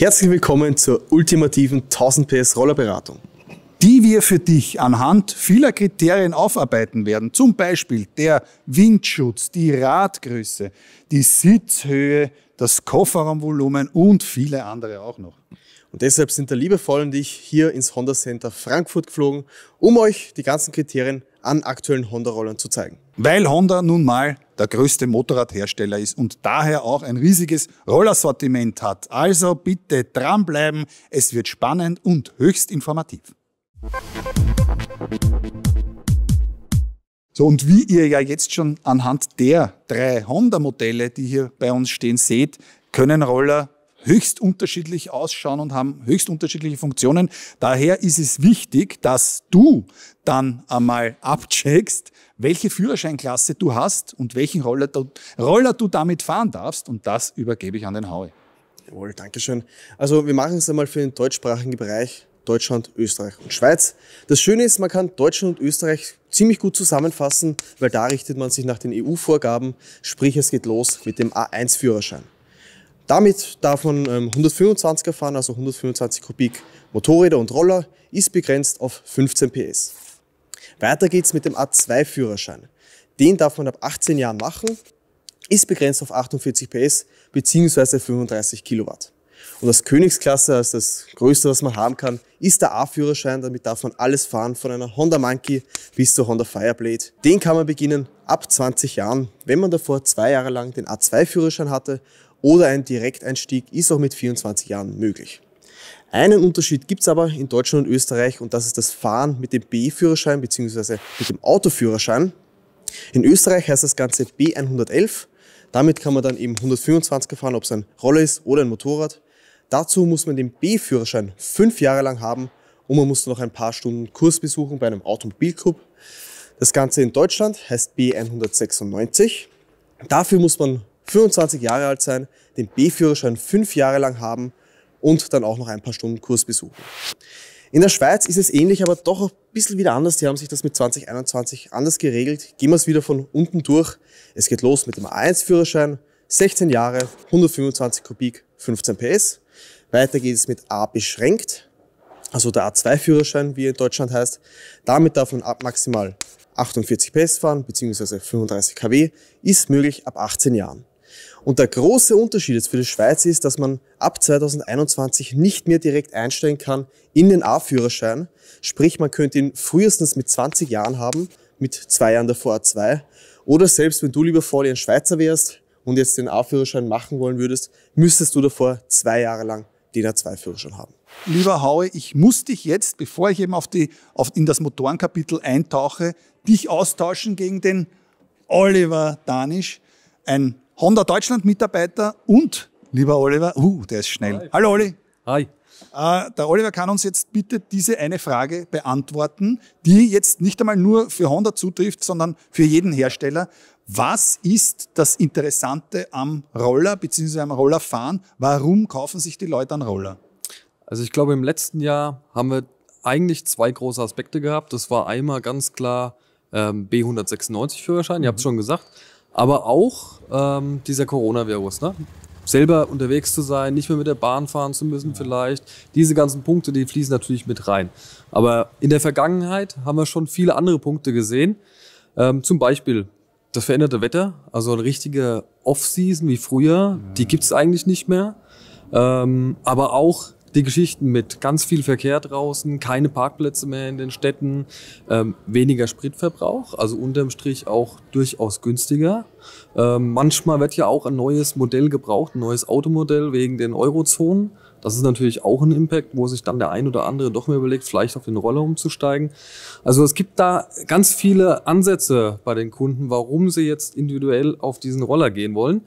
Herzlich willkommen zur ultimativen 1000 PS Rollerberatung. Die wir für dich anhand vieler Kriterien aufarbeiten werden. Zum Beispiel der Windschutz, die Radgröße, die Sitzhöhe, das Kofferraumvolumen und viele andere auch noch. Und deshalb sind der liebe Paul und ich hier ins Honda Center Frankfurt geflogen, um euch die ganzen Kriterien an aktuellen Honda-Rollern zu zeigen. Weil Honda nun mal der größte Motorradhersteller ist und daher auch ein riesiges Rollersortiment hat. Also bitte dranbleiben, es wird spannend und höchst informativ. So, und wie ihr ja jetzt schon anhand der drei Honda-Modelle, die hier bei uns stehen, seht, können Roller höchst unterschiedlich ausschauen und haben höchst unterschiedliche Funktionen. Daher ist es wichtig, dass du dann einmal abcheckst, welche Führerscheinklasse du hast und welchen Roller du, Roller du damit fahren darfst. Und das übergebe ich an den Haue. Jawohl, Dankeschön. Also wir machen es einmal für den deutschsprachigen Bereich Deutschland, Österreich und Schweiz. Das Schöne ist, man kann Deutschland und Österreich ziemlich gut zusammenfassen, weil da richtet man sich nach den EU-Vorgaben, sprich es geht los mit dem A1-Führerschein. Damit darf man 125er ähm, fahren, also 125 Kubik Motorräder und Roller, ist begrenzt auf 15 PS. Weiter geht's mit dem A2-Führerschein. Den darf man ab 18 Jahren machen, ist begrenzt auf 48 PS bzw. 35 Kilowatt. Und das Königsklasse, also das Größte, was man haben kann, ist der A-Führerschein. Damit darf man alles fahren, von einer Honda Monkey bis zur Honda Fireblade. Den kann man beginnen ab 20 Jahren. Wenn man davor zwei Jahre lang den A2-Führerschein hatte oder ein Direkteinstieg, ist auch mit 24 Jahren möglich. Einen Unterschied gibt es aber in Deutschland und Österreich und das ist das Fahren mit dem B-Führerschein bzw. mit dem Autoführerschein. In Österreich heißt das Ganze B111. Damit kann man dann eben 125 fahren, ob es ein Roller ist oder ein Motorrad. Dazu muss man den B-Führerschein fünf Jahre lang haben und man muss noch ein paar Stunden Kurs besuchen bei einem Automobilclub. Das Ganze in Deutschland heißt B196. Dafür muss man 25 Jahre alt sein, den B-Führerschein fünf Jahre lang haben und dann auch noch ein paar Stunden Kurs besuchen. In der Schweiz ist es ähnlich, aber doch ein bisschen wieder anders. Die haben sich das mit 2021 anders geregelt. Gehen wir es wieder von unten durch. Es geht los mit dem A1-Führerschein, 16 Jahre, 125 Kubik, 15 PS. Weiter geht es mit A beschränkt, also der A2-Führerschein, wie er in Deutschland heißt. Damit darf man ab maximal 48 PS fahren, beziehungsweise 35 kW, ist möglich ab 18 Jahren. Und der große Unterschied jetzt für die Schweiz ist, dass man ab 2021 nicht mehr direkt einsteigen kann in den A-Führerschein. Sprich, man könnte ihn frühestens mit 20 Jahren haben, mit zwei Jahren davor A2. Oder selbst wenn du lieber vorher ein Schweizer wärst und jetzt den A-Führerschein machen wollen würdest, müsstest du davor zwei Jahre lang den A2-Führerschein haben. Lieber Haue, ich muss dich jetzt, bevor ich eben auf die, auf, in das Motorenkapitel eintauche, dich austauschen gegen den Oliver Danisch, ein Honda Deutschland Mitarbeiter und, lieber Oliver, uh, der ist schnell. Hi. Hallo Olli. Hi. Äh, der Oliver kann uns jetzt bitte diese eine Frage beantworten, die jetzt nicht einmal nur für Honda zutrifft, sondern für jeden Hersteller. Was ist das Interessante am Roller bzw. am Rollerfahren? Warum kaufen sich die Leute einen Roller? Also ich glaube, im letzten Jahr haben wir eigentlich zwei große Aspekte gehabt. Das war einmal ganz klar ähm, B196 Führerschein, mhm. ihr habt es schon gesagt aber auch ähm, dieser Coronavirus. Ne? Selber unterwegs zu sein, nicht mehr mit der Bahn fahren zu müssen, ja. vielleicht. Diese ganzen Punkte, die fließen natürlich mit rein. Aber in der Vergangenheit haben wir schon viele andere Punkte gesehen. Ähm, zum Beispiel das veränderte Wetter, also eine richtige Off-Season wie früher, ja. die es eigentlich nicht mehr. Ähm, aber auch die Geschichten mit ganz viel Verkehr draußen, keine Parkplätze mehr in den Städten, ähm, weniger Spritverbrauch, also unterm Strich auch durchaus günstiger. Ähm, manchmal wird ja auch ein neues Modell gebraucht, ein neues Automodell wegen den Eurozonen. Das ist natürlich auch ein Impact, wo sich dann der ein oder andere doch mehr überlegt, vielleicht auf den Roller umzusteigen. Also es gibt da ganz viele Ansätze bei den Kunden, warum sie jetzt individuell auf diesen Roller gehen wollen. Mhm.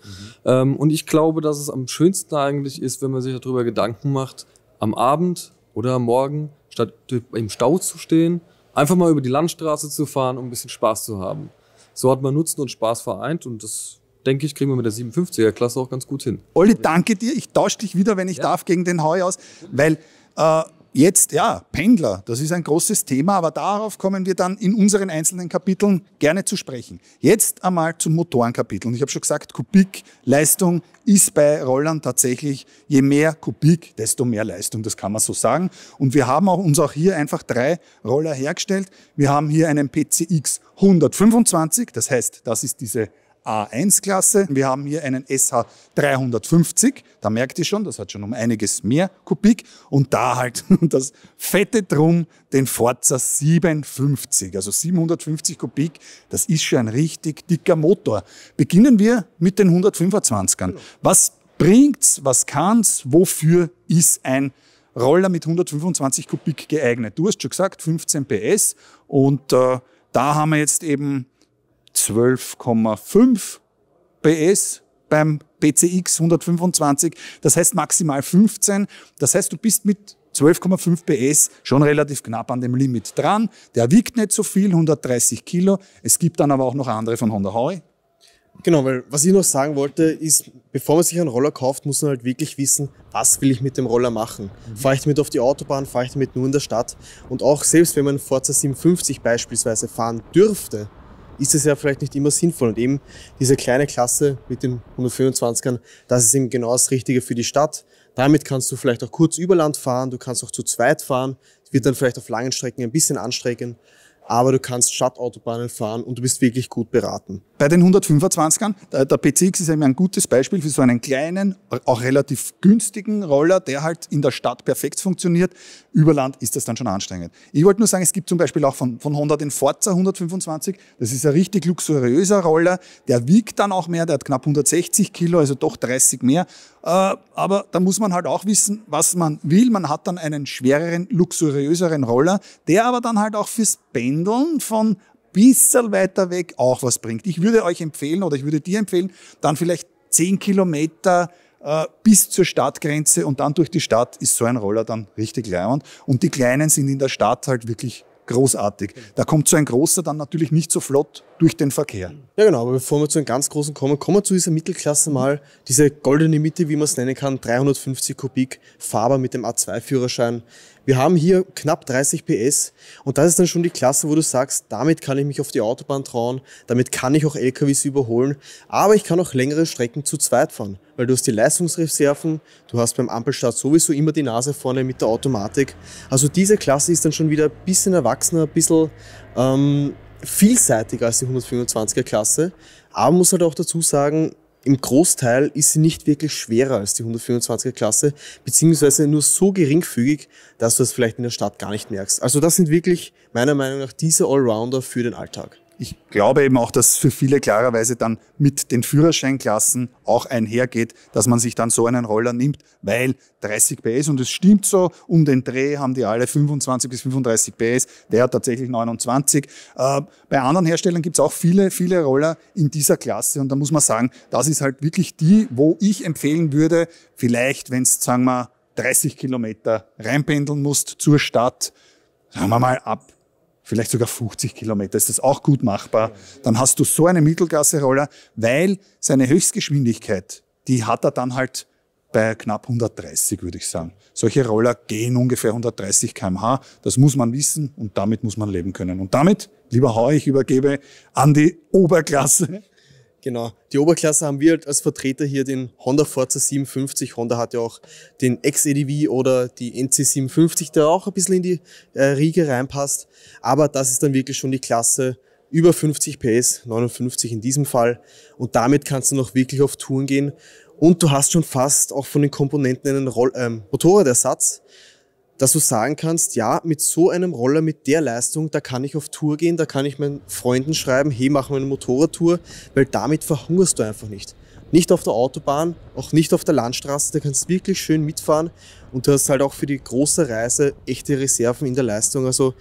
Ähm, und ich glaube, dass es am schönsten eigentlich ist, wenn man sich darüber Gedanken macht, am Abend oder am Morgen, statt im Stau zu stehen, einfach mal über die Landstraße zu fahren, um ein bisschen Spaß zu haben. So hat man Nutzen und Spaß vereint und das denke ich, kriegen wir mit der 57er-Klasse auch ganz gut hin. Olli, danke dir. Ich tausche dich wieder, wenn ich ja. darf, gegen den Heu aus, weil äh, Jetzt, ja, Pendler, das ist ein großes Thema, aber darauf kommen wir dann in unseren einzelnen Kapiteln gerne zu sprechen. Jetzt einmal zum Motorenkapitel. Und ich habe schon gesagt, Kubikleistung ist bei Rollern tatsächlich, je mehr Kubik, desto mehr Leistung, das kann man so sagen. Und wir haben auch, uns auch hier einfach drei Roller hergestellt. Wir haben hier einen PCX 125, das heißt, das ist diese A1-Klasse. Wir haben hier einen SH350, da merkt ihr schon, das hat schon um einiges mehr Kubik. Und da halt das fette Drum, den Forza 750, also 750 Kubik, das ist schon ein richtig dicker Motor. Beginnen wir mit den 125ern. Genau. Was bringt's, was kann's, wofür ist ein Roller mit 125 Kubik geeignet? Du hast schon gesagt, 15 PS und äh, da haben wir jetzt eben 12,5 PS beim PCX 125, das heißt maximal 15. Das heißt, du bist mit 12,5 PS schon relativ knapp an dem Limit dran. Der wiegt nicht so viel, 130 Kilo. Es gibt dann aber auch noch andere von Honda Hoy. Genau, weil was ich noch sagen wollte, ist, bevor man sich einen Roller kauft, muss man halt wirklich wissen, was will ich mit dem Roller machen. Mhm. Fahre ich damit auf die Autobahn, fahre ich damit nur in der Stadt. Und auch selbst wenn man Forza 750 beispielsweise fahren dürfte, ist es ja vielleicht nicht immer sinnvoll. Und eben diese kleine Klasse mit den 125ern, das ist eben genau das Richtige für die Stadt. Damit kannst du vielleicht auch kurz über Land fahren, du kannst auch zu zweit fahren, wird dann vielleicht auf langen Strecken ein bisschen anstrengend aber du kannst Stadtautobahnen fahren und du bist wirklich gut beraten. Bei den 125ern, äh, der, PCX ist eben ein gutes Beispiel für so einen kleinen, äh, auch relativ günstigen Roller, der halt in der Stadt perfekt funktioniert. Über Land ist das dann schon anstrengend. Ich wollte nur sagen, es gibt zum Beispiel auch von, von Honda den Forza 125. Das ist ein richtig luxuriöser Roller. Der wiegt dann auch mehr, der hat knapp 160 Kilo, also doch 30 mehr. Äh, aber da muss man halt auch wissen, was man will. Man hat dann einen schwereren, luxuriöseren Roller, der aber dann halt auch fürs Band Pendeln von bisschen weiter weg auch was bringt. Ich würde euch empfehlen oder ich würde dir empfehlen, dann vielleicht zehn Kilometer äh, bis zur Stadtgrenze und dann durch die Stadt ist so ein Roller dann richtig leimend. Und die Kleinen sind in der Stadt halt wirklich großartig. Da kommt so ein großer dann natürlich nicht so flott durch den Verkehr. Ja genau, aber bevor wir zu den ganz Großen kommen, kommen wir zu dieser Mittelklasse mal, diese goldene Mitte, wie man es nennen kann, 350 Kubik, Faber mit dem A2-Führerschein. Wir haben hier knapp 30 PS und das ist dann schon die Klasse, wo du sagst, damit kann ich mich auf die Autobahn trauen, damit kann ich auch LKWs überholen, aber ich kann auch längere Strecken zu zweit fahren, weil du hast die Leistungsreserven, du hast beim Ampelstart sowieso immer die Nase vorne mit der Automatik. Also diese Klasse ist dann schon wieder ein bisschen erwachsener, ein bisschen ähm, vielseitiger als die 125er Klasse, aber muss halt auch dazu sagen, im Großteil ist sie nicht wirklich schwerer als die 125er Klasse, beziehungsweise nur so geringfügig, dass du es vielleicht in der Stadt gar nicht merkst. Also das sind wirklich meiner Meinung nach diese Allrounder für den Alltag ich glaube eben auch, dass für viele klarerweise dann mit den Führerscheinklassen auch einhergeht, dass man sich dann so einen Roller nimmt, weil 30 PS und es stimmt so, um den Dreh haben die alle 25 bis 35 PS, der hat tatsächlich 29. Äh, bei anderen Herstellern gibt es auch viele, viele Roller in dieser Klasse und da muss man sagen, das ist halt wirklich die, wo ich empfehlen würde, vielleicht, wenn es, sagen wir, 30 Kilometer reinpendeln musst zur Stadt, sagen wir mal ab vielleicht sogar 50 Kilometer, ist das auch gut machbar. Dann hast du so einen Mittelklasse-Roller, weil seine Höchstgeschwindigkeit, die hat er dann halt bei knapp 130, würde ich sagen. Solche Roller gehen ungefähr 130 kmh. Das muss man wissen und damit muss man leben können. Und damit, lieber Hau, ich übergebe an die Oberklasse Genau. Die Oberklasse haben wir halt als Vertreter hier den Honda Forza 57. Honda hat ja auch den XEDV oder die nc 57, der auch ein bisschen in die äh, Riege reinpasst. Aber das ist dann wirklich schon die Klasse über 50 PS, 59 in diesem Fall. Und damit kannst du noch wirklich auf Touren gehen. Und du hast schon fast auch von den Komponenten einen Roll ähm, Motorradersatz dass du sagen kannst, ja, mit so einem Roller, mit der Leistung, da kann ich auf Tour gehen, da kann ich meinen Freunden schreiben, hey, machen wir eine Motorradtour, weil damit verhungerst du einfach nicht. Nicht auf der Autobahn, auch nicht auf der Landstraße, da kannst du wirklich schön mitfahren und du hast halt auch für die große Reise echte Reserven in der Leistung. Also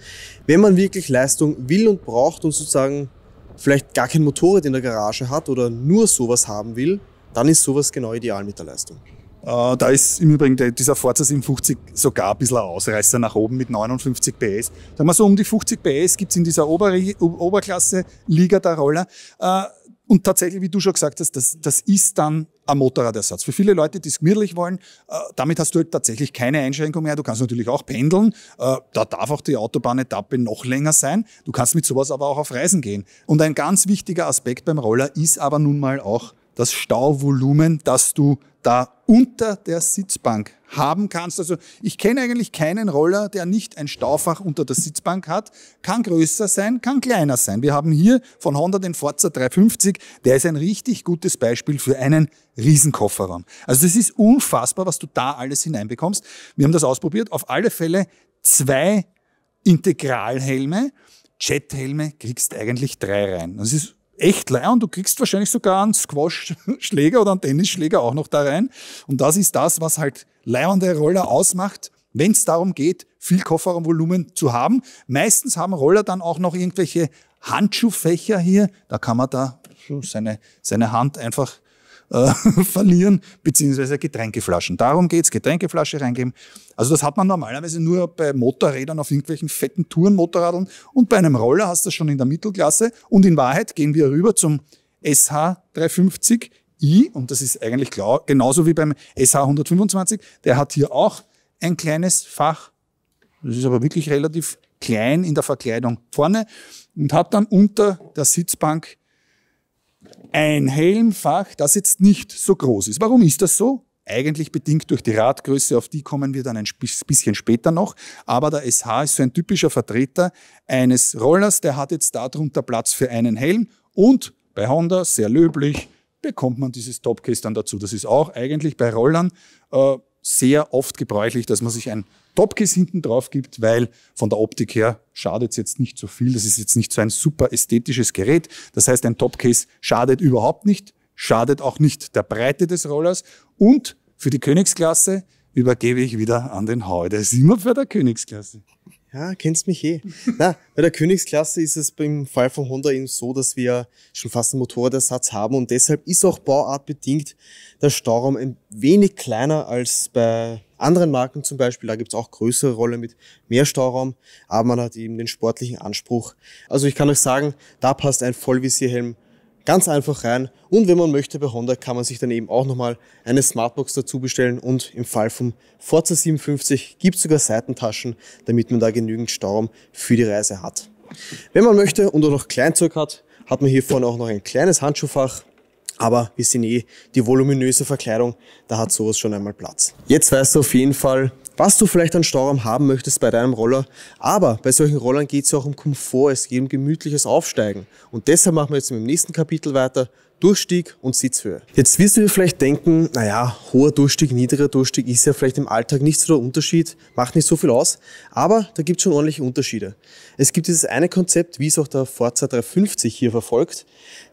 wenn man wirklich Leistung will und braucht und sozusagen vielleicht gar kein Motorrad in der Garage hat oder nur sowas haben will, dann ist sowas genau ideal mit der Leistung. Äh, da ist im Übrigen dieser Forza 750 sogar ein bisschen ein Ausreißer nach oben mit 59 PS. Sagen wir so, um die 50 PS gibt's in dieser Ober Oberklasse Liga der Roller. Äh, und tatsächlich, wie du schon gesagt hast, das, das ist dann ein Motorradersatz. Für viele Leute, die es gemütlich wollen, äh, damit hast du halt tatsächlich keine Einschränkung mehr. Du kannst natürlich auch pendeln. Äh, da darf auch die Autobahnetappe noch länger sein. Du kannst mit sowas aber auch auf Reisen gehen. Und ein ganz wichtiger Aspekt beim Roller ist aber nun mal auch das Stauvolumen, das du da unter der Sitzbank haben kannst. Also ich kenne eigentlich keinen Roller, der nicht ein Staufach unter der Sitzbank hat. Kann größer sein, kann kleiner sein. Wir haben hier von Honda den Forza 350. Der ist ein richtig gutes Beispiel für einen Riesenkofferraum. Also es ist unfassbar, was du da alles hineinbekommst. Wir haben das ausprobiert. Auf alle Fälle zwei Integralhelme. Jethelme kriegst eigentlich drei rein. Das ist echt leid und du kriegst wahrscheinlich sogar einen Squash-Schläger oder einen Tennisschläger auch noch da rein. Und das ist das, was halt leiernde Roller ausmacht, wenn es darum geht, viel Kofferraumvolumen zu haben. Meistens haben Roller dann auch noch irgendwelche Handschuhfächer hier. Da kann man da seine, seine Hand einfach äh, verlieren, beziehungsweise Getränkeflaschen. Darum geht's, Getränkeflasche reingeben. Also das hat man normalerweise nur bei Motorrädern auf irgendwelchen fetten Tourenmotorradeln und bei einem Roller hast du das schon in der Mittelklasse. Und in Wahrheit gehen wir rüber zum SH350i und das ist eigentlich klar, genauso wie beim SH125. Der hat hier auch ein kleines Fach. Das ist aber wirklich relativ klein in der Verkleidung vorne und hat dann unter der Sitzbank ein Helmfach, das jetzt nicht so groß ist. Warum ist das so? Eigentlich bedingt durch die Radgröße, auf die kommen wir dann ein bisschen später noch. Aber der SH ist so ein typischer Vertreter eines Rollers, der hat jetzt darunter Platz für einen Helm und bei Honda, sehr löblich, bekommt man dieses Topcase dann dazu. Das ist auch eigentlich bei Rollern äh, sehr oft gebräuchlich, dass man sich ein Topkiss hinten drauf gibt, weil von der Optik her schadet es jetzt nicht so viel. Das ist jetzt nicht so ein super ästhetisches Gerät. Das heißt, ein Topcase schadet überhaupt nicht, schadet auch nicht der Breite des Rollers. Und für die Königsklasse übergebe ich wieder an den Der ist Immer für der Königsklasse. Ja, kennst mich eh. Na, bei der Königsklasse ist es beim Fall von Honda eben so, dass wir schon fast einen Motorradersatz haben und deshalb ist auch bauartbedingt der Stauraum ein wenig kleiner als bei anderen Marken zum Beispiel, da gibt's auch größere Rolle mit mehr Stauraum, aber man hat eben den sportlichen Anspruch. Also ich kann euch sagen, da passt ein Vollvisierhelm ganz einfach rein. Und wenn man möchte bei Honda, kann man sich dann eben auch nochmal eine Smartbox dazu bestellen. Und im Fall vom Forza 57 gibt's sogar Seitentaschen, damit man da genügend Stauraum für die Reise hat. Wenn man möchte und auch noch Kleinzeug hat, hat man hier vorne auch noch ein kleines Handschuhfach. Aber wir sehen eh die voluminöse Verkleidung, da hat sowas schon einmal Platz. Jetzt weißt du auf jeden Fall, was du vielleicht an Stauraum haben möchtest bei deinem Roller. Aber bei solchen Rollern geht es ja auch um Komfort, es geht um gemütliches Aufsteigen. Und deshalb machen wir jetzt mit dem nächsten Kapitel weiter. Durchstieg und Sitzhöhe. Jetzt wirst du dir vielleicht denken, naja, hoher Durchstieg, niedriger Durchstieg ist ja vielleicht im Alltag nicht so der Unterschied, macht nicht so viel aus, aber da gibt es schon ordentliche Unterschiede. Es gibt dieses eine Konzept, wie es auch der Forza 350 hier verfolgt,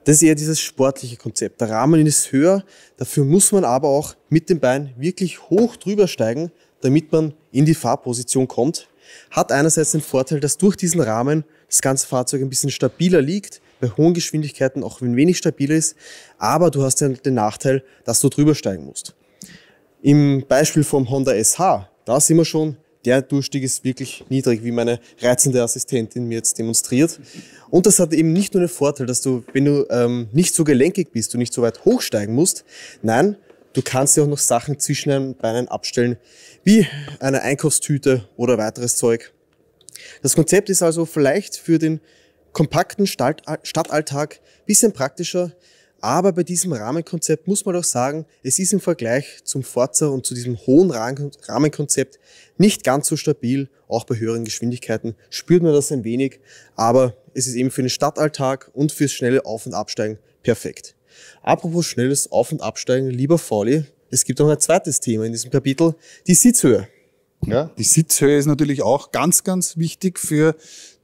das ist eher dieses sportliche Konzept. Der Rahmen ist höher, dafür muss man aber auch mit dem Bein wirklich hoch drüber steigen, damit man in die Fahrposition kommt, hat einerseits den Vorteil, dass durch diesen Rahmen das ganze Fahrzeug ein bisschen stabiler liegt, bei hohen Geschwindigkeiten, auch wenn wenig stabiler ist, aber du hast ja den Nachteil, dass du drüber steigen musst. Im Beispiel vom Honda SH, da sind wir schon, der Durchstieg ist wirklich niedrig, wie meine reizende Assistentin mir jetzt demonstriert. Und das hat eben nicht nur den Vorteil, dass du, wenn du ähm, nicht so gelenkig bist, du nicht so weit hochsteigen musst, nein, Du kannst ja auch noch Sachen zwischen den Beinen abstellen, wie eine Einkaufstüte oder weiteres Zeug. Das Konzept ist also vielleicht für den kompakten Stadtalltag bisschen praktischer, aber bei diesem Rahmenkonzept muss man doch sagen, es ist im Vergleich zum Forza und zu diesem hohen Rahmenkonzept nicht ganz so stabil. Auch bei höheren Geschwindigkeiten spürt man das ein wenig, aber es ist eben für den Stadtalltag und fürs schnelle Auf- und Absteigen perfekt. Apropos schnelles Auf- und Absteigen, lieber Fauli, es gibt noch ein zweites Thema in diesem Kapitel, die Sitzhöhe. Ja, die Sitzhöhe ist natürlich auch ganz, ganz wichtig für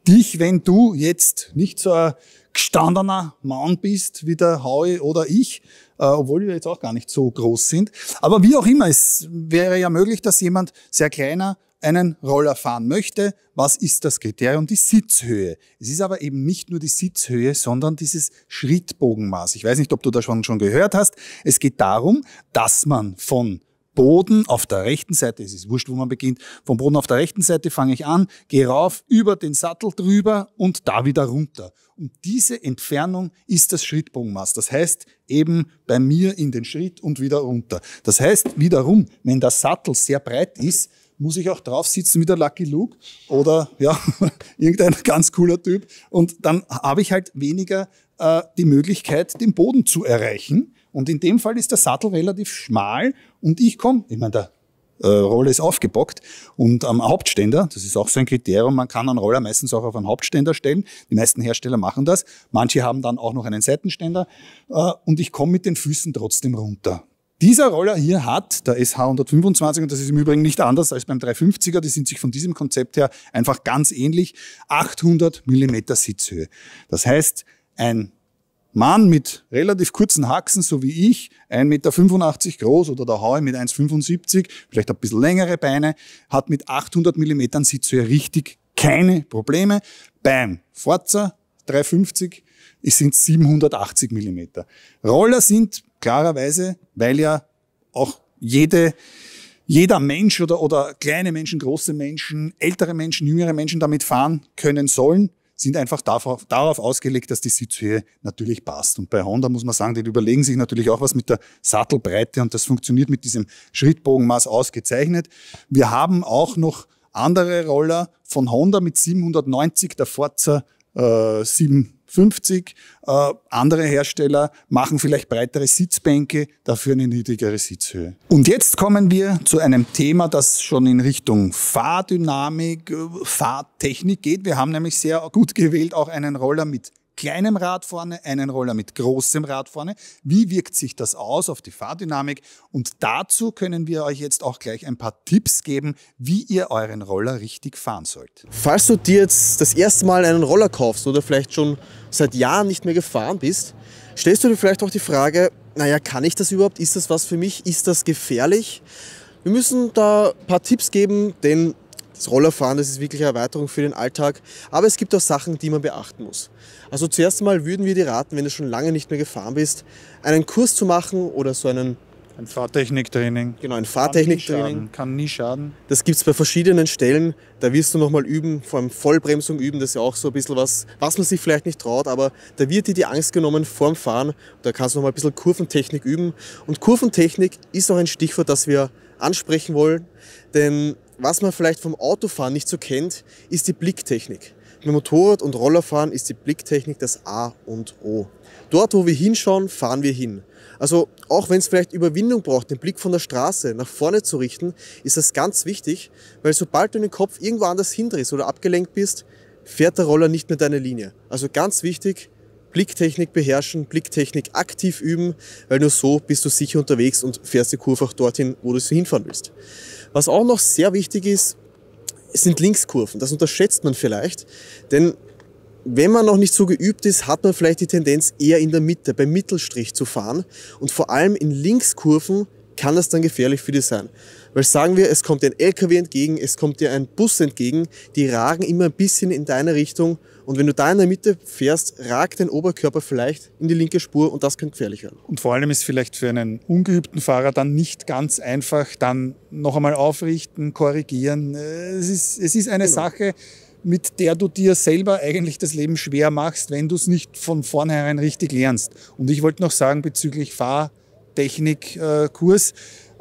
dich, wenn du jetzt nicht so ein gestandener Mann bist wie der Howie oder ich, äh, obwohl wir jetzt auch gar nicht so groß sind. Aber wie auch immer, es wäre ja möglich, dass jemand sehr kleiner einen Roller fahren möchte, was ist das Kriterium? Die Sitzhöhe. Es ist aber eben nicht nur die Sitzhöhe, sondern dieses Schrittbogenmaß. Ich weiß nicht, ob du da schon, schon gehört hast. Es geht darum, dass man von Boden auf der rechten Seite, es ist wurscht, wo man beginnt, vom Boden auf der rechten Seite fange ich an, gehe rauf, über den Sattel drüber und da wieder runter. Und diese Entfernung ist das Schrittbogenmaß. Das heißt eben bei mir in den Schritt und wieder runter. Das heißt wiederum, wenn der Sattel sehr breit ist, muss ich auch drauf sitzen wie der Lucky Luke oder ja, irgendein ganz cooler Typ. Und dann habe ich halt weniger äh, die Möglichkeit, den Boden zu erreichen. Und in dem Fall ist der Sattel relativ schmal und ich komme, ich meine, der äh, Roller ist aufgebockt und am ähm, Hauptständer, das ist auch so ein Kriterium, man kann einen Roller meistens auch auf einen Hauptständer stellen. Die meisten Hersteller machen das. Manche haben dann auch noch einen Seitenständer äh, und ich komme mit den Füßen trotzdem runter. Dieser Roller hier hat, der SH125, und das ist im Übrigen nicht anders als beim 350er, die sind sich von diesem Konzept her einfach ganz ähnlich, 800 mm Sitzhöhe. Das heißt, ein Mann mit relativ kurzen Haxen, so wie ich, 1,85 Meter groß oder der Hau mit 1,75, vielleicht ein bisschen längere Beine, hat mit 800 mm Sitzhöhe richtig keine Probleme. Beim Forza 350 es sind 780 Millimeter. Roller sind Klarerweise, weil ja auch jede, jeder Mensch oder, oder kleine Menschen, große Menschen, ältere Menschen, jüngere Menschen damit fahren können sollen, sind einfach darauf, darauf ausgelegt, dass die Sitzhöhe natürlich passt. Und bei Honda muss man sagen, die überlegen sich natürlich auch was mit der Sattelbreite und das funktioniert mit diesem Schrittbogenmaß ausgezeichnet. Wir haben auch noch andere Roller von Honda mit 790, der Forza äh, 7 50. Äh, andere Hersteller machen vielleicht breitere Sitzbänke, dafür eine niedrigere Sitzhöhe. Und jetzt kommen wir zu einem Thema, das schon in Richtung Fahrdynamik, äh, Fahrtechnik geht. Wir haben nämlich sehr gut gewählt auch einen Roller mit kleinem Rad vorne, einen Roller mit großem Rad vorne. Wie wirkt sich das aus auf die Fahrdynamik? Und dazu können wir euch jetzt auch gleich ein paar Tipps geben, wie ihr euren Roller richtig fahren sollt. Falls du dir jetzt das erste Mal einen Roller kaufst oder vielleicht schon seit Jahren nicht mehr gefahren bist, stellst du dir vielleicht auch die Frage, naja, kann ich das überhaupt? Ist das was für mich? Ist das gefährlich? Wir müssen da ein paar Tipps geben, denn das Rollerfahren, das ist wirklich eine Erweiterung für den Alltag. Aber es gibt auch Sachen, die man beachten muss. Also zuerst einmal würden wir dir raten, wenn du schon lange nicht mehr gefahren bist, einen Kurs zu machen oder so einen ein Fahrtechniktraining. Genau, ein Fahrtechniktraining. Kann, kann nie schaden. Das gibt es bei verschiedenen Stellen. Da wirst du nochmal üben, vor allem Vollbremsung üben. Das ist ja auch so ein bisschen was, was man sich vielleicht nicht traut, aber da wird dir die Angst genommen vorm Fahren. Da kannst du nochmal ein bisschen Kurventechnik üben. Und Kurventechnik ist auch ein Stichwort, das wir ansprechen wollen. Denn was man vielleicht vom Autofahren nicht so kennt, ist die Blicktechnik. Beim Motorrad- und Rollerfahren ist die Blicktechnik das A und O. Dort, wo wir hinschauen, fahren wir hin. Also auch wenn es vielleicht Überwindung braucht, den Blick von der Straße nach vorne zu richten, ist das ganz wichtig, weil sobald du den Kopf irgendwo anders hindrehst oder abgelenkt bist, fährt der Roller nicht mehr deine Linie. Also ganz wichtig, Blicktechnik beherrschen, Blicktechnik aktiv üben, weil nur so bist du sicher unterwegs und fährst die Kurve auch dorthin, wo du sie hinfahren willst. Was auch noch sehr wichtig ist, sind Linkskurven. Das unterschätzt man vielleicht, denn wenn man noch nicht so geübt ist, hat man vielleicht die Tendenz, eher in der Mitte, beim Mittelstrich zu fahren. Und vor allem in Linkskurven kann das dann gefährlich für dich sein. Weil sagen wir, es kommt dir ein LKW entgegen, es kommt dir ein Bus entgegen, die ragen immer ein bisschen in deine Richtung und wenn du da in der Mitte fährst, ragt dein Oberkörper vielleicht in die linke Spur und das kann gefährlich werden. Und vor allem ist vielleicht für einen ungeübten Fahrer dann nicht ganz einfach, dann noch einmal aufrichten, korrigieren. Es ist, es ist eine genau. Sache, mit der du dir selber eigentlich das Leben schwer machst, wenn du es nicht von vornherein richtig lernst. Und ich wollte noch sagen bezüglich Fahrtechnikkurs, äh,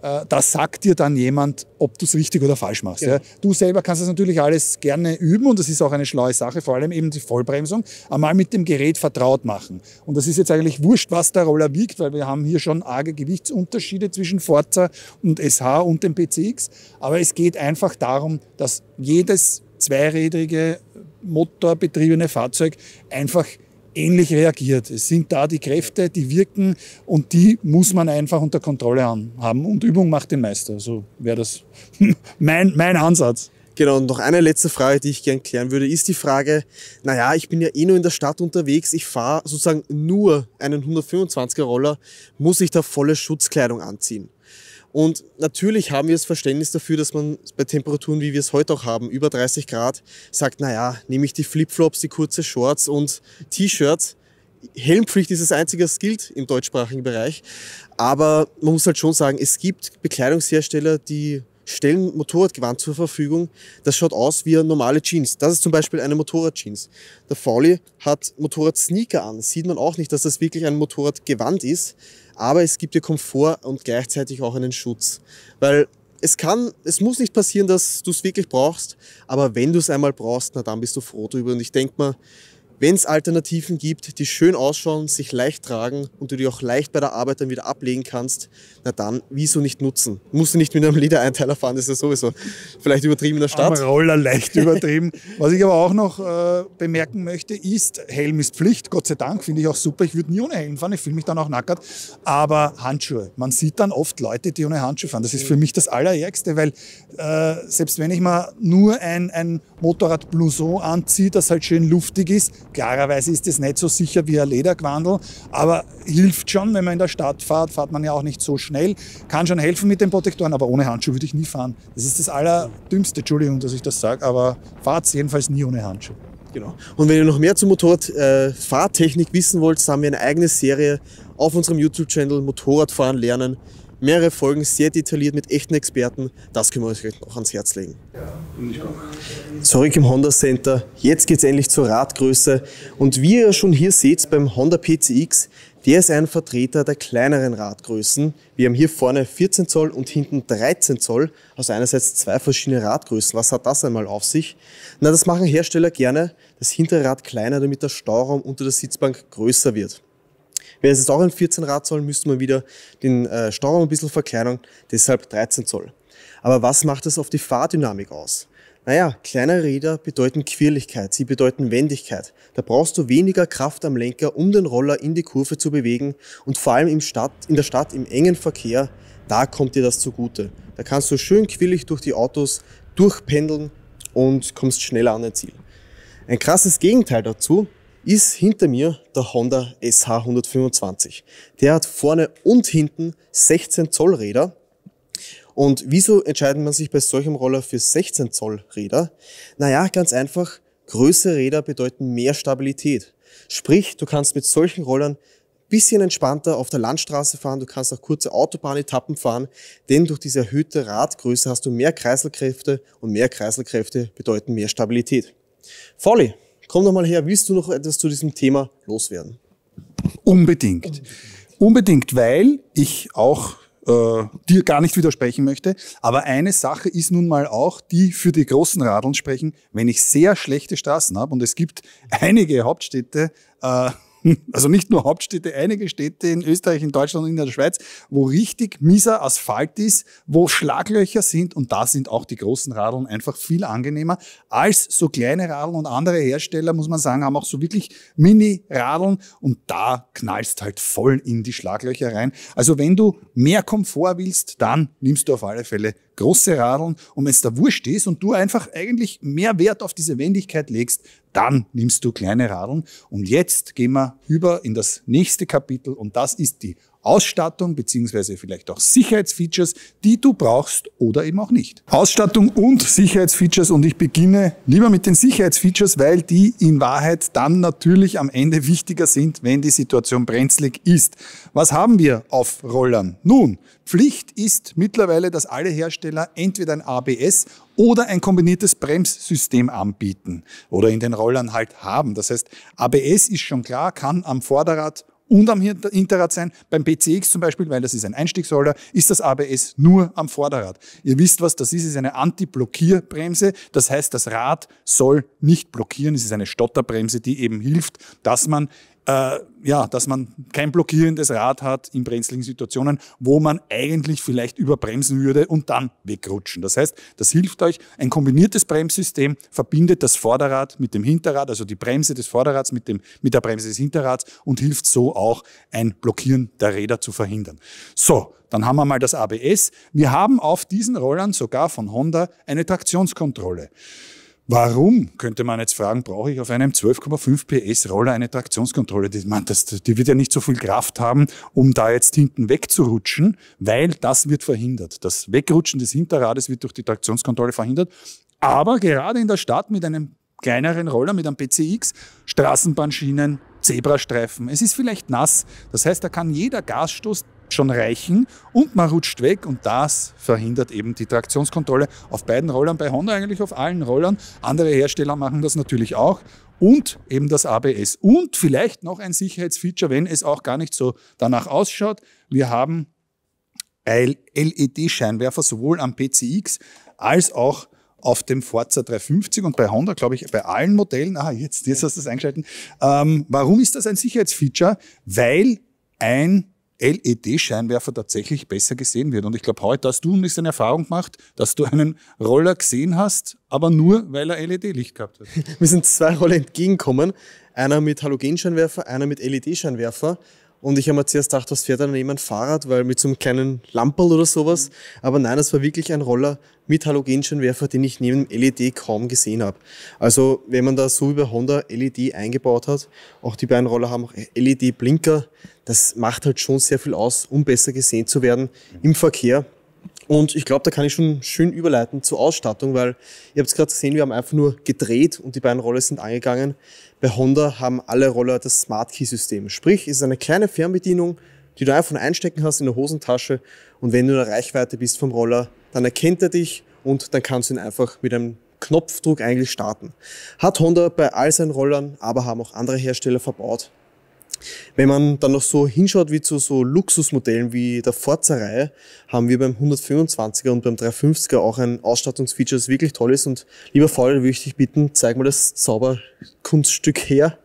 äh, das sagt dir dann jemand, ob du es richtig oder falsch machst. Genau. Ja. Du selber kannst das natürlich alles gerne üben und das ist auch eine schlaue Sache, vor allem eben die Vollbremsung, einmal mit dem Gerät vertraut machen. Und das ist jetzt eigentlich wurscht, was der Roller wiegt, weil wir haben hier schon arge Gewichtsunterschiede zwischen Forza und SH und dem PCX. Aber es geht einfach darum, dass jedes zweirädrige, motorbetriebene Fahrzeug einfach ähnlich reagiert. Es sind da die Kräfte, die wirken und die muss man einfach unter Kontrolle haben. Und Übung macht den Meister. So wäre das mein, mein Ansatz. Genau, und noch eine letzte Frage, die ich gern klären würde, ist die Frage, naja, ich bin ja eh nur in der Stadt unterwegs, ich fahre sozusagen nur einen 125er Roller, muss ich da volle Schutzkleidung anziehen? Und natürlich haben wir das Verständnis dafür, dass man bei Temperaturen, wie wir es heute auch haben, über 30 Grad, sagt, naja, nehme ich die Flipflops, die kurze Shorts und T-Shirts. Helmpflicht ist das einzige, was gilt im deutschsprachigen Bereich. Aber man muss halt schon sagen, es gibt Bekleidungshersteller, die stellen Motorradgewand zur Verfügung. Das schaut aus wie normale Jeans. Das ist zum Beispiel eine Motorradjeans. Der Fauli hat Motorradsneaker an. Sieht man auch nicht, dass das wirklich ein Motorradgewand ist, aber es gibt dir Komfort und gleichzeitig auch einen Schutz. Weil es kann, es muss nicht passieren, dass du es wirklich brauchst, aber wenn du es einmal brauchst, na dann bist du froh drüber. Und ich denke mal, wenn es Alternativen gibt, die schön ausschauen, sich leicht tragen und du die auch leicht bei der Arbeit dann wieder ablegen kannst, na dann, wieso nicht nutzen? Musst du nicht mit einem Ledereinteiler fahren, das ist ja sowieso vielleicht übertrieben in der Stadt. Am Roller leicht übertrieben. Was ich aber auch noch äh, bemerken möchte, ist, Helm ist Pflicht, Gott sei Dank, finde ich auch super. Ich würde nie ohne Helm fahren, ich fühle mich dann auch nackert. Aber Handschuhe. Man sieht dann oft Leute, die ohne Handschuhe fahren. Das ist für mich das Allerärgste, weil äh, selbst wenn ich mal nur ein, ein Motorrad Blouson anziehe, das halt schön luftig ist, Klarerweise ist es nicht so sicher wie ein Ledergewandel, aber hilft schon, wenn man in der Stadt fährt, fährt man ja auch nicht so schnell. Kann schon helfen mit den Protektoren, aber ohne Handschuhe würde ich nie fahren. Das ist das Allerdümmste, Entschuldigung, dass ich das sage, aber fahrt jedenfalls nie ohne Handschuhe. Genau. Und wenn ihr noch mehr zur Motorradfahrtechnik äh, wissen wollt, haben wir eine eigene Serie auf unserem YouTube-Channel Motorradfahren lernen mehrere Folgen sehr detailliert mit echten Experten. Das können wir euch noch ans Herz legen. Zurück im Honda Center. Jetzt geht's endlich zur Radgröße. Und wie ihr schon hier seht beim Honda PCX, der ist ein Vertreter der kleineren Radgrößen. Wir haben hier vorne 14 Zoll und hinten 13 Zoll, also einerseits zwei verschiedene Radgrößen. Was hat das einmal auf sich? Na, das machen Hersteller gerne, das Hinterrad kleiner, damit der Stauraum unter der Sitzbank größer wird. Wäre es jetzt auch ein 14-Rad Zoll, müsste man wieder den äh, Stauraum ein bisschen verkleinern, deshalb 13 Zoll. Aber was macht es auf die Fahrdynamik aus? Naja, kleine Räder bedeuten Quirligkeit, sie bedeuten Wendigkeit. Da brauchst du weniger Kraft am Lenker, um den Roller in die Kurve zu bewegen und vor allem im Stadt, in der Stadt im engen Verkehr, da kommt dir das zugute. Da kannst du schön quirlig durch die Autos durchpendeln und kommst schneller an dein Ziel. Ein krasses Gegenteil dazu ist hinter mir der Honda SH125. Der hat vorne und hinten 16 Zoll Räder. Und wieso entscheidet man sich bei solchem Roller für 16 Zoll Räder? Naja, ganz einfach, größere Räder bedeuten mehr Stabilität. Sprich, du kannst mit solchen Rollern bisschen entspannter auf der Landstraße fahren, du kannst auch kurze Autobahnetappen fahren, denn durch diese erhöhte Radgröße hast du mehr Kreiselkräfte und mehr Kreiselkräfte bedeuten mehr Stabilität. Folly, Komm noch mal her, willst du noch etwas zu diesem Thema loswerden? Unbedingt. Unbedingt, Unbedingt weil ich auch äh, dir gar nicht widersprechen möchte. Aber eine Sache ist nun mal auch, die für die großen Radeln sprechen, wenn ich sehr schlechte Straßen habe und es gibt einige Hauptstädte, äh, also nicht nur Hauptstädte, einige Städte in Österreich, in Deutschland und in der Schweiz, wo richtig mieser Asphalt ist, wo Schlaglöcher sind und da sind auch die großen Radeln einfach viel angenehmer als so kleine Radeln und andere Hersteller, muss man sagen, haben auch so wirklich Mini-Radeln und da knallst halt voll in die Schlaglöcher rein. Also wenn du mehr Komfort willst, dann nimmst du auf alle Fälle große Radeln. Und wenn es da wurscht ist und du einfach eigentlich mehr Wert auf diese Wendigkeit legst, dann nimmst du kleine Radeln. Und jetzt gehen wir über in das nächste Kapitel und das ist die Ausstattung beziehungsweise vielleicht auch Sicherheitsfeatures, die du brauchst oder eben auch nicht. Ausstattung und Sicherheitsfeatures und ich beginne lieber mit den Sicherheitsfeatures, weil die in Wahrheit dann natürlich am Ende wichtiger sind, wenn die Situation brenzlig ist. Was haben wir auf Rollern? Nun, Pflicht ist mittlerweile, dass alle Hersteller entweder ein ABS oder ein kombiniertes Bremssystem anbieten oder in den Rollern halt haben. Das heißt, ABS ist schon klar, kann am Vorderrad und am Hinterrad sein. Beim PCX zum Beispiel, weil das ist ein Einstiegsroller, ist das ABS nur am Vorderrad. Ihr wisst, was das ist, es ist eine Anti-Blockierbremse. Das heißt, das Rad soll nicht blockieren. Es ist eine Stotterbremse, die eben hilft, dass man äh, ja, dass man kein blockierendes Rad hat in brenzligen Situationen, wo man eigentlich vielleicht überbremsen würde und dann wegrutschen. Das heißt, das hilft euch. Ein kombiniertes Bremssystem verbindet das Vorderrad mit dem Hinterrad, also die Bremse des Vorderrads mit, dem, mit der Bremse des Hinterrads und hilft so auch ein Blockieren der Räder zu verhindern. So, dann haben wir mal das ABS. Wir haben auf diesen Rollern sogar von Honda eine Traktionskontrolle. Warum, könnte man jetzt fragen, brauche ich auf einem 12,5 PS Roller eine Traktionskontrolle? Die, man, das, die wird ja nicht so viel Kraft haben, um da jetzt hinten wegzurutschen, weil das wird verhindert. Das Wegrutschen des Hinterrades wird durch die Traktionskontrolle verhindert. Aber gerade in der Stadt mit einem kleineren Roller, mit einem PCX, Straßenbahnschienen, Zebrastreifen, es ist vielleicht nass. Das heißt, da kann jeder Gasstoß schon reichen und man rutscht weg und das verhindert eben die Traktionskontrolle auf beiden Rollern, bei Honda eigentlich auf allen Rollern. Andere Hersteller machen das natürlich auch und eben das ABS und vielleicht noch ein Sicherheitsfeature, wenn es auch gar nicht so danach ausschaut. Wir haben LED-Scheinwerfer sowohl am PCX als auch auf dem Forza 350 und bei Honda, glaube ich, bei allen Modellen. Ah, jetzt, jetzt hast du es eingeschalten. Ähm, warum ist das ein Sicherheitsfeature? Weil ein LED-Scheinwerfer tatsächlich besser gesehen wird. Und ich glaube, heute hast du ein bisschen Erfahrung gemacht, dass du einen Roller gesehen hast, aber nur, weil er LED-Licht gehabt hat. Mir sind zwei Roller entgegengekommen. Einer mit Halogenscheinwerfer, einer mit LED-Scheinwerfer. Und ich habe mir zuerst gedacht, was fährt da neben ein Fahrrad, weil mit so einem kleinen Lamperl oder sowas. Aber nein, das war wirklich ein Roller mit Halogenscheinwerfer, den ich neben dem LED kaum gesehen habe. Also wenn man da so wie bei Honda LED eingebaut hat, auch die beiden Roller haben auch LED-Blinker, das macht halt schon sehr viel aus, um besser gesehen zu werden im Verkehr. Und ich glaube, da kann ich schon schön überleiten zur Ausstattung, weil ihr habt es gerade gesehen, wir haben einfach nur gedreht und die beiden Roller sind angegangen. Bei Honda haben alle Roller das Smart Key System. Sprich, es ist eine kleine Fernbedienung, die du einfach einstecken hast in der Hosentasche und wenn du in der Reichweite bist vom Roller, dann erkennt er dich und dann kannst du ihn einfach mit einem Knopfdruck eigentlich starten. Hat Honda bei all seinen Rollern, aber haben auch andere Hersteller verbaut, wenn man dann noch so hinschaut wie zu so Luxusmodellen wie der Forza-Reihe, haben wir beim 125er und beim 350er auch ein Ausstattungsfeature, das wirklich toll ist. Und lieber Fauler, würde ich dich bitten, zeig mal das Zauberkunststück her.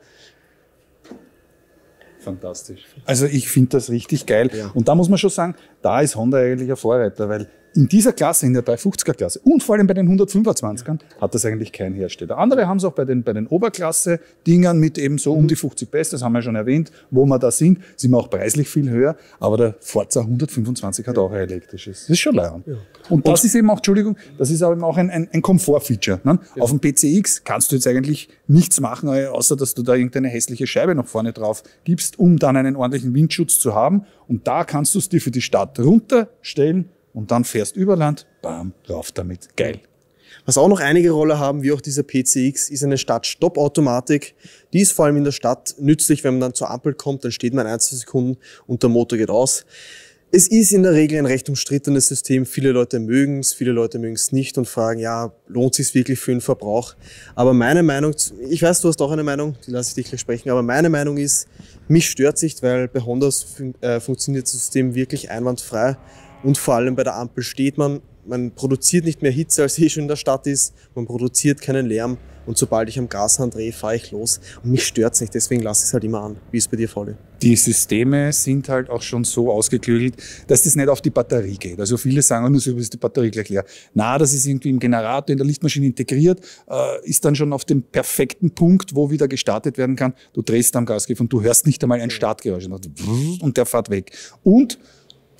Fantastisch. Also ich finde das richtig geil. Ja. Und da muss man schon sagen, da ist Honda eigentlich ein Vorreiter, weil in dieser Klasse, in der 350er-Klasse und vor allem bei den 125ern hat das eigentlich kein Hersteller. Andere haben es auch bei den, bei den Oberklasse-Dingern mit eben so um die 50 PS, das haben wir schon erwähnt, wo wir da sind, sind wir auch preislich viel höher, aber der Forza 125 hat auch ein elektrisches. Das ist schon leier. Ja. Und das ist eben auch, Entschuldigung, das ist aber eben auch ein, ein, ein Komfortfeature. Ne? Ja. Auf dem PCX kannst du jetzt eigentlich nichts machen, außer dass du da irgendeine hässliche Scheibe noch vorne drauf gibst, um dann einen ordentlichen Windschutz zu haben. Und da kannst du es dir für die Stadt runterstellen und dann fährst über Land, bam, lauf damit, geil. Was auch noch einige Rolle haben, wie auch dieser PCX, ist eine Start-Stopp-Automatik. Die ist vor allem in der Stadt nützlich, wenn man dann zur Ampel kommt, dann steht man ein, zwei Sekunden und der Motor geht aus. Es ist in der Regel ein recht umstrittenes System. Viele Leute mögen es, viele Leute mögen es nicht und fragen, ja, lohnt sich wirklich für den Verbrauch? Aber meine Meinung, ich weiß, du hast auch eine Meinung, die lasse ich dich gleich sprechen, aber meine Meinung ist, mich stört es nicht, weil bei Honda fun äh, funktioniert das System wirklich einwandfrei. Und vor allem bei der Ampel steht man, man produziert nicht mehr Hitze, als eh schon in der Stadt ist, man produziert keinen Lärm und sobald ich am Gashahn drehe, fahre ich los und mich stört's nicht, deswegen lasse ich es halt immer an, wie es bei dir vorliegt. Die Systeme sind halt auch schon so ausgeklügelt, dass das nicht auf die Batterie geht. Also viele sagen, nur so ist die Batterie gleich leer. Na, das ist irgendwie im Generator, in der Lichtmaschine integriert, äh, ist dann schon auf dem perfekten Punkt, wo wieder gestartet werden kann. Du drehst am Gasgriff und du hörst nicht einmal ein mhm. Startgeräusch und der fährt weg. Und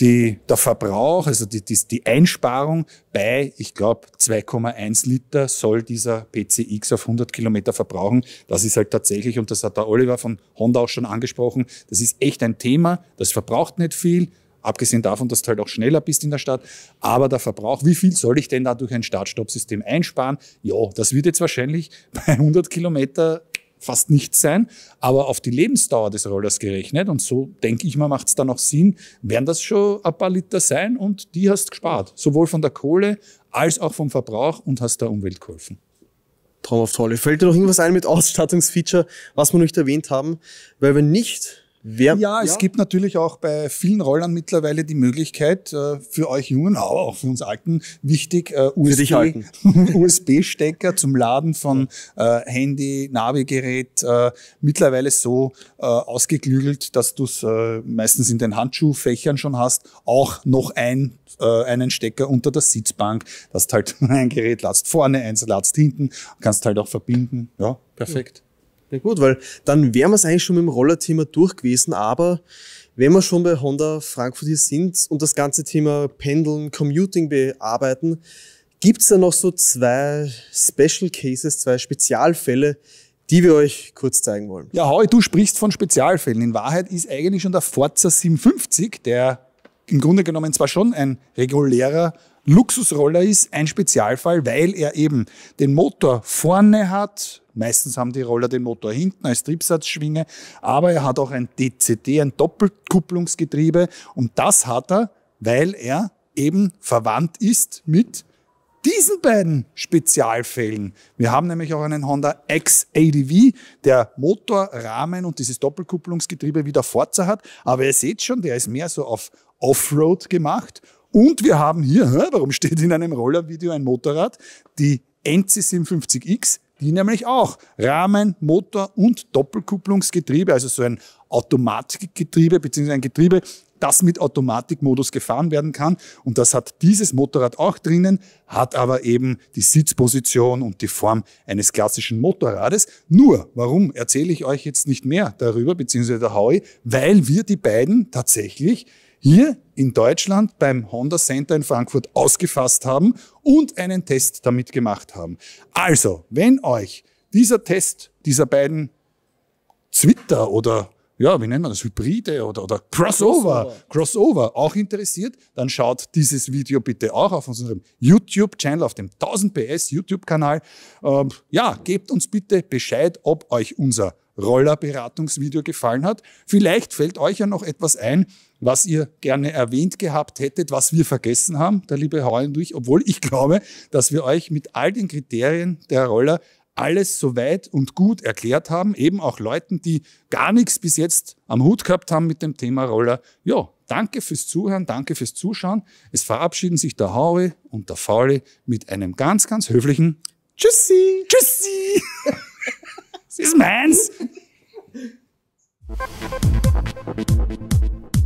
die, der Verbrauch, also die, die, die Einsparung bei, ich glaube, 2,1 Liter soll dieser PCX auf 100 Kilometer verbrauchen. Das ist halt tatsächlich, und das hat der Oliver von Honda auch schon angesprochen, das ist echt ein Thema, das verbraucht nicht viel, abgesehen davon, dass du halt auch schneller bist in der Stadt. Aber der Verbrauch, wie viel soll ich denn da durch ein Start-Stopp-System einsparen? Ja, das wird jetzt wahrscheinlich bei 100 Kilometer fast nichts sein, aber auf die Lebensdauer des Rollers gerechnet. Und so denke ich mal, macht es dann auch Sinn, werden das schon ein paar Liter sein und die hast gespart. Sowohl von der Kohle als auch vom Verbrauch und hast der Umwelt geholfen. Traumhaft tolle. Fällt dir noch irgendwas ein mit Ausstattungsfeature, was wir noch nicht erwähnt haben? Weil wenn nicht, Wer, ja, es ja. gibt natürlich auch bei vielen Rollern mittlerweile die Möglichkeit, äh, für euch Jungen, aber auch für uns Alten, wichtig, äh, USB-Stecker USB zum Laden von ja. Äh, Handy, Navigerät, mittlerweile so ausgeklügelt, dass du es meistens in den Handschuhfächern schon hast, auch noch ein, einen Stecker unter der Sitzbank, dass du halt ein Gerät ladst vorne, eins ladst hinten, kannst halt auch verbinden. Ja, perfekt. Ja. Ja gut, weil dann wären wir es eigentlich schon mit dem Rollerthema durch gewesen, aber wenn wir schon bei Honda Frankfurt hier sind und das ganze Thema Pendeln, Commuting bearbeiten, gibt es da noch so zwei Special Cases, zwei Spezialfälle, die wir euch kurz zeigen wollen. Ja, Howie, du sprichst von Spezialfällen. In Wahrheit ist eigentlich schon der Forza 750, der im Grunde genommen zwar schon ein regulärer Luxusroller ist ein Spezialfall, weil er eben den Motor vorne hat. Meistens haben die Roller den Motor hinten als Triebsatzschwinge, aber er hat auch ein DCD, ein Doppelkupplungsgetriebe und das hat er, weil er eben verwandt ist mit diesen beiden Spezialfällen. Wir haben nämlich auch einen Honda X-ADV, der Motorrahmen und dieses Doppelkupplungsgetriebe wieder der Forza hat. Aber ihr seht schon, der ist mehr so auf Offroad gemacht und wir haben hier, warum steht in einem Rollervideo ein Motorrad, die NC57X, die nämlich auch Rahmen, Motor und Doppelkupplungsgetriebe, also so ein Automatikgetriebe bzw. ein Getriebe, das mit Automatikmodus gefahren werden kann. Und das hat dieses Motorrad auch drinnen, hat aber eben die Sitzposition und die Form eines klassischen Motorrades. Nur, warum erzähle ich euch jetzt nicht mehr darüber, beziehungsweise der Howie? Weil wir die beiden tatsächlich hier in Deutschland beim Honda Center in Frankfurt ausgefasst haben und einen Test damit gemacht haben. Also, wenn euch dieser Test dieser beiden Zwitter oder ja, wie nennt man das, Hybride oder, oder Crossover, Crossover, Crossover auch interessiert, dann schaut dieses Video bitte auch auf unserem YouTube-Channel, auf dem 1000 PS YouTube-Kanal. Ähm, ja, gebt uns bitte Bescheid, ob euch unser Rollerberatungsvideo gefallen hat. Vielleicht fällt euch ja noch etwas ein, was ihr gerne erwähnt gehabt hättet, was wir vergessen haben, der liebe Heulen durch, obwohl ich glaube, dass wir euch mit all den Kriterien der Roller alles so weit und gut erklärt haben, eben auch Leuten, die gar nichts bis jetzt am Hut gehabt haben mit dem Thema Roller. Ja, danke fürs Zuhören, danke fürs Zuschauen. Es verabschieden sich der Haue und der Faule mit einem ganz, ganz höflichen Tschüssi. Tschüssi. This man's.